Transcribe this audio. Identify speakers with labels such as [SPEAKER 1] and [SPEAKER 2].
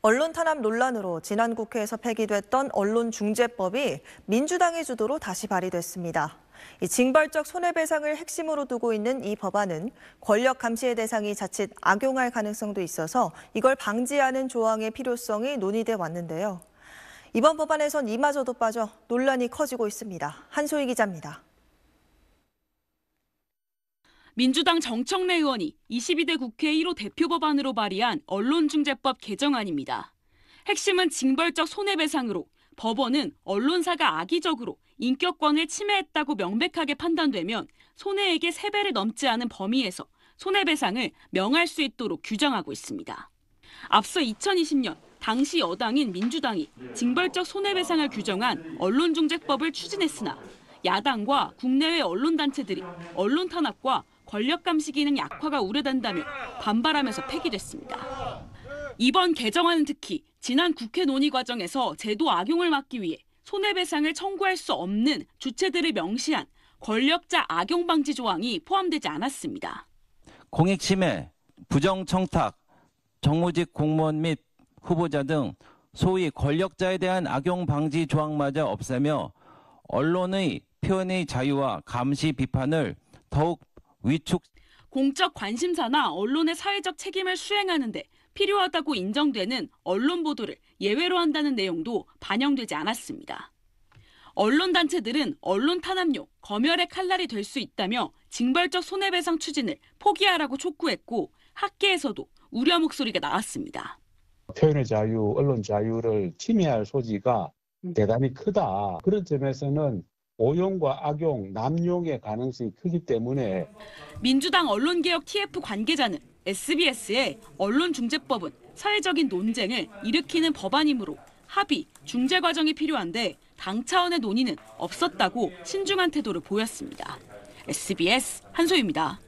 [SPEAKER 1] 언론 탄압 논란으로 지난 국회에서 폐기됐던 언론중재법이 민주당의 주도로 다시 발의됐습니다. 징벌적 손해배상을 핵심으로 두고 있는 이 법안은 권력 감시의 대상이 자칫 악용할 가능성도 있어서 이걸 방지하는 조항의 필요성이 논의돼 왔는데요. 이번 법안에선 이마저도 빠져 논란이 커지고 있습니다. 한소희 기자입니다.
[SPEAKER 2] 민주당 정청래 의원이 22대 국회 1호 대표 법안으로 발의한 언론중재법 개정안입니다. 핵심은 징벌적 손해배상으로 법원은 언론사가 악의적으로 인격권을 침해했다고 명백하게 판단되면 손해액의 3배를 넘지 않은 범위에서 손해배상을 명할 수 있도록 규정하고 있습니다. 앞서 2020년 당시 여당인 민주당이 징벌적 손해배상을 규정한 언론중재법을 추진했으나 야당과 국내외 언론단체들이 언론 탄압과 권력 감시 기능 약화가 우려된다며 반발하면서 폐기됐습니다. 이번 개정안은 특히 지난 국회 논의 과정에서 제도 악용을 막기 위해 손해배상을 청구할 수 없는 주체들을 명시한 권력자 악용 방지 조항이 포함되지 않았습니다.
[SPEAKER 3] 공익 침해, 부정 청탁, 정무직 공무원 및 후보자 등 소위 권력자에 대한 악용 방지 조항마저 없애며 언론의 표현의 자유와 감시 비판을 더욱 위축
[SPEAKER 2] 공적 관심사나 언론의 사회적 책임을 수행하는데 필요하다고 인정되는 언론 보도를 예외로 한다는 내용도 반영되지 않았습니다. 언론 단체들은 언론 탄압용, 검열의 칼날이 될 수 있다며 징벌적 손해배상 추진을 포기하라고 촉구했고 학계에서도 우려 목소리가 나왔습니다. 표현의
[SPEAKER 3] 자유, 언론 자유를 침해할 소지가 음. 대단히 크다. 그런 점에서는 오용과 악용, 남용의 가능성이 크기 때문에
[SPEAKER 2] 민주당 언론개혁 TF 관계자는 SBS의 언론중재법은 사회적인 논쟁을 일으키는 법안이므로 합의, 중재 과정이 필요한데 당 차원의 논의는 없었다고 신중한 태도를 보였습니다. SBS 한소입니다.